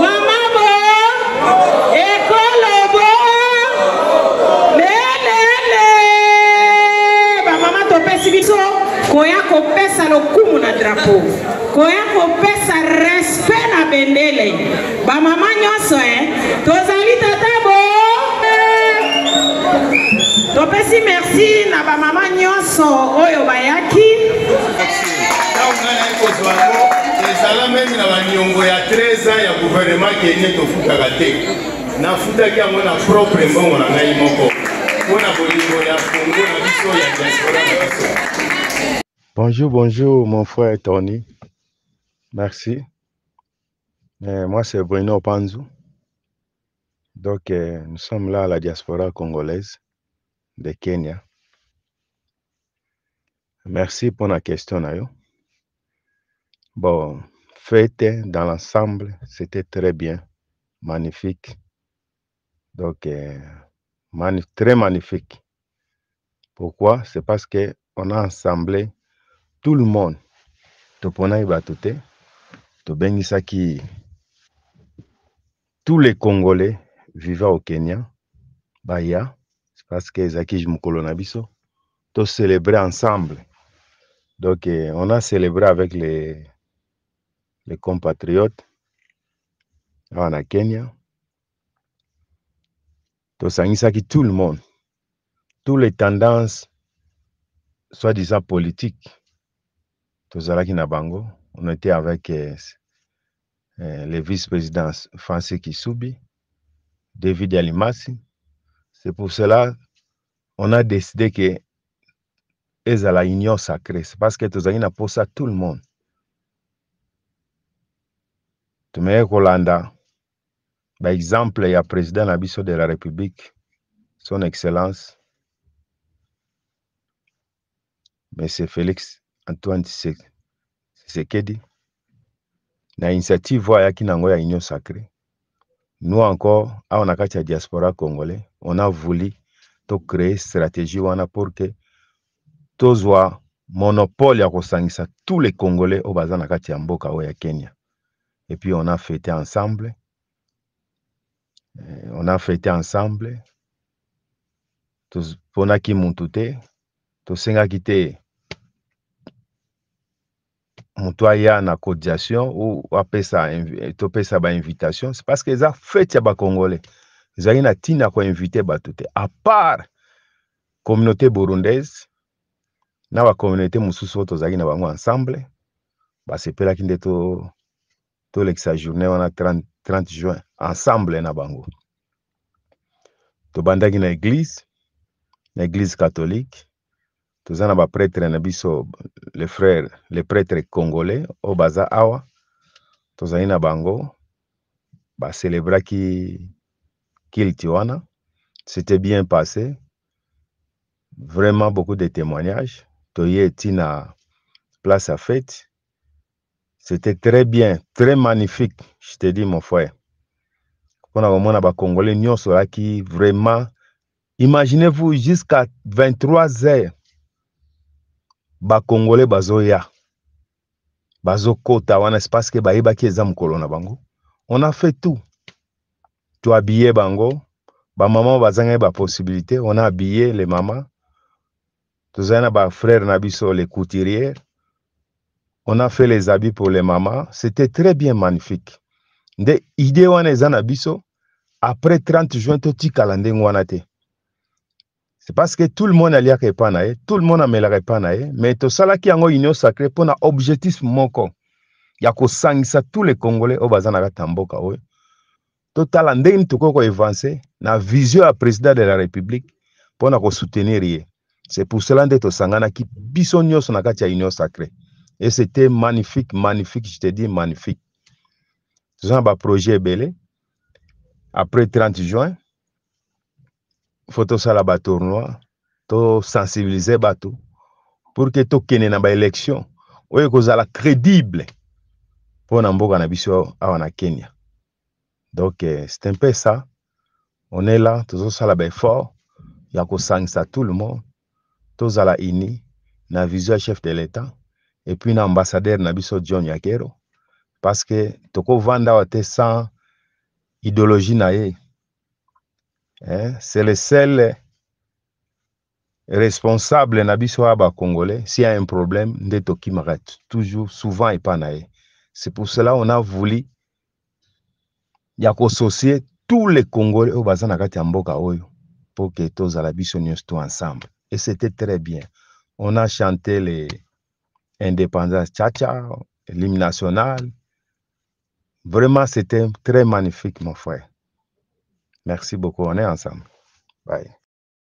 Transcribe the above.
mama bo ekolo bo lelele bamama topesi biso koya kopesa lokumu na drapo koya kopesa respect na bendele bamama nyonso e toza merci bayaki bonjour bonjour mon frère tony merci eh, moi c'est bruno panzu donc eh, nous sommes là à la diaspora congolaise de Kenya. Merci pour la question, Nayo. Bon, fête dans l'ensemble, c'était très bien, magnifique. Donc, euh, très magnifique. Pourquoi? C'est parce que on a assemblé tout le monde. Topona tous les Congolais vivant au Kenya, bahia parce que Zakij na biso célébré ensemble donc eh, on a célébré avec les, les compatriotes On a kenya qui tout le monde toutes les tendances soi-disant politiques qui na bango on était avec les eh, vice eh, le vice-président subit, kisubi david alimasi c'est pour cela qu'on a décidé que la union sacrée c'est parce que a pour ça tout le monde par y il y président le président de la république son excellence M. félix antoine c'est tshisekedi Dans initiative qui y a ya union sacrée nous encore awa na kati ya diaspora congolais on a voulu tocréer stratégie wana pour que tozwa monopole ya kosangisa tous les congolais oyo baza na kati ya mboka oyo ya kenya et puis on a fêté ensemble eh, on a fêté ensemble toponaki mutu te tosengaki te moto aya na cotisation ou apesa topesa bainvitation c'est parce que eza fete ya bacongolais ezali na ntina ya koinvite bato te apart communauté burundaise na bacommunauté mosusu oyo tozalaki na bango ensemble basepelaki nde tolekisa to journée wana 30, 30 juin ensemble na bango tobandaki na église na église catholique tous les prêtres, na biso le frère le prêtres congolais Obaza baza awa tozali na bango le kilte Kiltiwana. c'était bien passé vraiment beaucoup de témoignages toye tina place à fête c'était très bien très magnifique je te dis mon frère On a komona congolais qui qui vraiment imaginez vous jusqu'à 23 heures bakongole bazoya bazoko wana espace ke que bayebaki eza na bango on a fait tout tu tohabille bango maman bazanga ba possibilité on a habillé les mamas tozali na bafrère na biso les couturières on a fait les habits pour les mamans, c'était très bien magnifique nde idée wana eza biso après 30 juin totikala ndenge wana te c'est parce que tout le monde aliaka epai na ye tout le monde amelaka epai na ye mais tosalaki yango union sacré mpo na objectif moko ya kosangisa tous les congolais oyo baza na kati ya mboka oyo totala ndenge nini tokoki koevance na vision ya président de la république mpo na kosoutenir ye c'est pour cela nde tosanganaki biso nyonso na kati ya union sacré et c'était magnifique magnifique je te dis magnifique toza na baprojet ebele après 30 juin faut ça la bateau noa to sensibiliser bateau, pour que tokende na baélection oyo soit crédible pour mboka na biso awa na kenya donc euh, c'est un peu ça on est là a baeffort ya ça, tout le monde la uni na visuel chef de l'état et puis na ambassadeur na biso john yakero parce que vanda wa te sans idéologie na ye Hein? c'est le seul responsable na biso congolais s'il y a un problème qui m'arrête toujours souvent et pas c'est pour cela on a voulu y associer tous les congolais au que kati ya oyo ensemble et c'était très bien on a chanté les indépendances, chacha l'hymne national vraiment c'était très magnifique mon frère Merci beaucoup. On est ensemble. Bye.